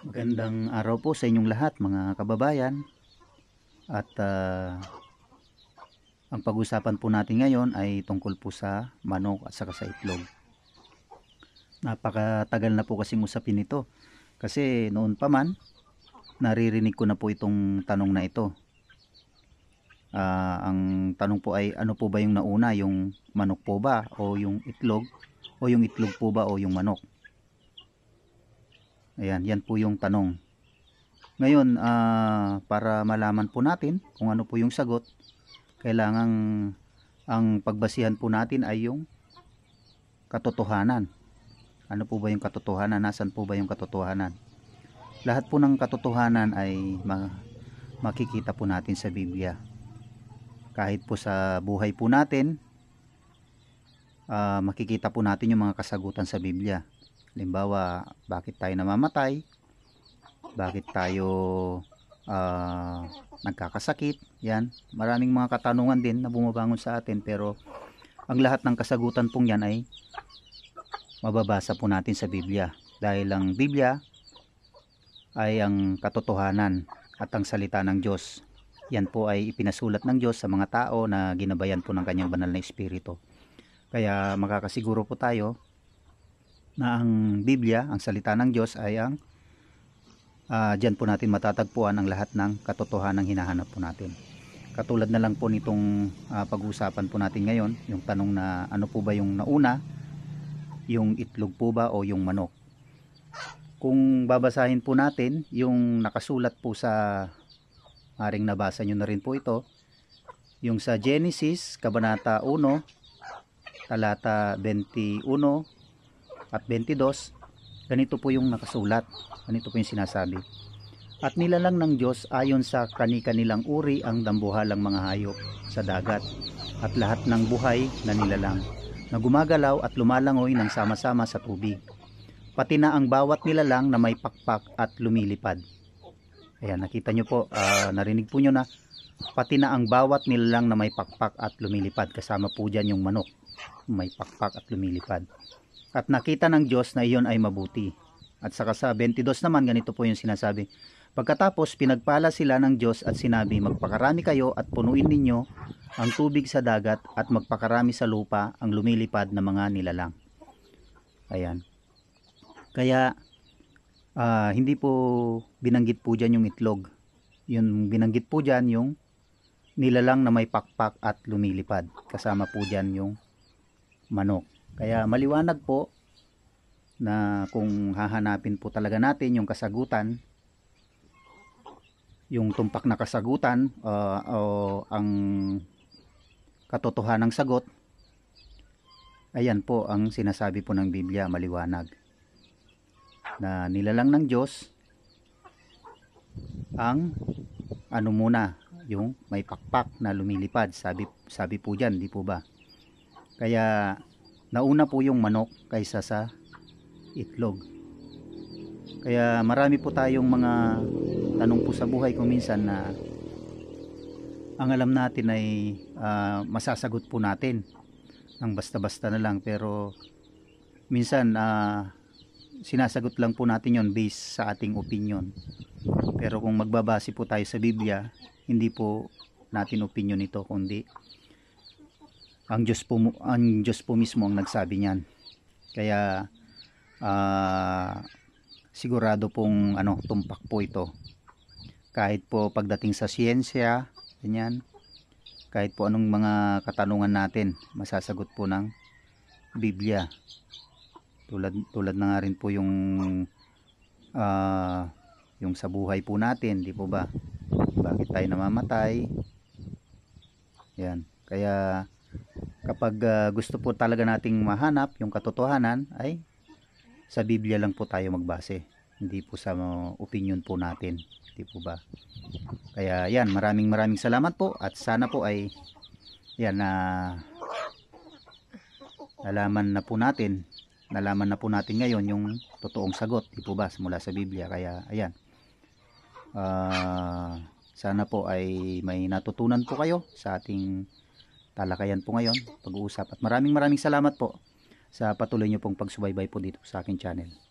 Magandang araw po sa inyong lahat mga kababayan at uh, ang pag-usapan po natin ngayon ay tungkol po sa manok at saka sa itlog. Napakatagal na po kasing usapin ito kasi noon pa man naririnig ko na po itong tanong na ito. Uh, ang tanong po ay ano po ba yung nauna yung manok po ba o yung itlog o yung itlog po ba o yung manok? Ayan, yan po yung tanong. Ngayon, uh, para malaman po natin kung ano po yung sagot, kailangan ang pagbasihan po natin ay yung katotohanan. Ano po ba yung katotohanan? Nasaan po ba yung katotohanan? Lahat po ng katotohanan ay ma makikita po natin sa Biblia. Kahit po sa buhay po natin, uh, makikita po natin yung mga kasagutan sa Biblia. Halimbawa, bakit tayo namamatay? Bakit tayo uh, nagkakasakit? Yan, maraming mga katanungan din na bumabangon sa atin pero ang lahat ng kasagutan pong yan ay mababasa po natin sa Biblia dahil ang Biblia ay ang katotohanan at ang salita ng Diyos. Yan po ay ipinasulat ng Diyos sa mga tao na ginabayan po ng kanyang banal na espiritu. Kaya makakasiguro po tayo na ang Biblia, ang salita ng Diyos ay ang uh, ah, dyan po natin matatagpuan ang lahat ng katotohanan ng hinahanap po natin. Katulad na lang po nitong uh, pag-uusapan po natin ngayon, yung tanong na ano po ba yung nauna, yung itlog po ba o yung manok. Kung babasahin po natin yung nakasulat po sa maring nabasa nyo na rin po ito, yung sa Genesis, Kabanata 1, talata 21 at 22 ganito po yung nakasulat ganito po yung sinasabi at nilalang ng Diyos ayon sa kani-kanilang uri ang dambuhalang mga hayop sa dagat at lahat ng buhay na nilalang na gumagalaw at lumalangoy ng sama-sama sa tubig pati na ang bawat nilalang na may pakpak at lumilipad ayan nakita nyo po uh, narinig po nyo na pati na ang bawat nilalang na may pakpak at lumilipad kasama po dyan yung manok may pakpak at lumilipad at nakita ng Diyos na iyon ay mabuti. At saka sa 22 naman ganito po yung sinasabi. Pagkatapos pinagpala sila ng Diyos at sinabi, magpakarami kayo at punuin ninyo ang tubig sa dagat at magpakarami sa lupa ang lumilipad na mga nilalang. Ayan. Kaya uh, hindi po binanggit po dyan yung itlog. Yung binanggit po dyan yung nilalang na may pakpak at lumilipad. Kasama po dyan yung manok. Kaya maliwanag po na kung hahanapin po talaga natin yung kasagutan, yung tumpak na kasagutan uh, o ang katotohanan ng sagot, ayan po ang sinasabi po ng Biblia maliwanag na nilalang ng Diyos ang ano muna yung may pakpak na lumilipad sabi sabi po diyan di po ba kaya nauna po yung manok kaysa sa itlog kaya marami po tayong mga tanong po sa buhay kung minsan na ang alam natin ay uh, masasagot po natin ng basta-basta na lang pero minsan uh, sinasagot lang po natin yon based sa ating opinion. Pero kung magbabase po tayo sa Biblia, hindi po natin opinion ito kundi ang Diyos po, ang Diyos po mismo ang nagsabi niyan. Kaya uh, sigurado pong ano, tumpak po ito. Kahit po pagdating sa siyensya, ganyan, kahit po anong mga katanungan natin, masasagot po ng Biblia. Tulad, tulad na nga rin po yung uh, yung sa buhay po natin, di po ba? Bakit tayo namamatay? Yan. Kaya kapag uh, gusto po talaga nating mahanap yung katotohanan ay sa Biblia lang po tayo magbase hindi po sa uh, opinion po natin hindi po ba kaya yan maraming maraming salamat po at sana po ay yan na uh, nalaman na po natin nalaman na po natin ngayon yung totoong sagot di po ba mula sa Biblia kaya ayan uh, sana po ay may natutunan po kayo sa ating talakayan po ngayon, pag-uusap. At maraming maraming salamat po sa patuloy nyo pong pagsubaybay po dito sa akin channel.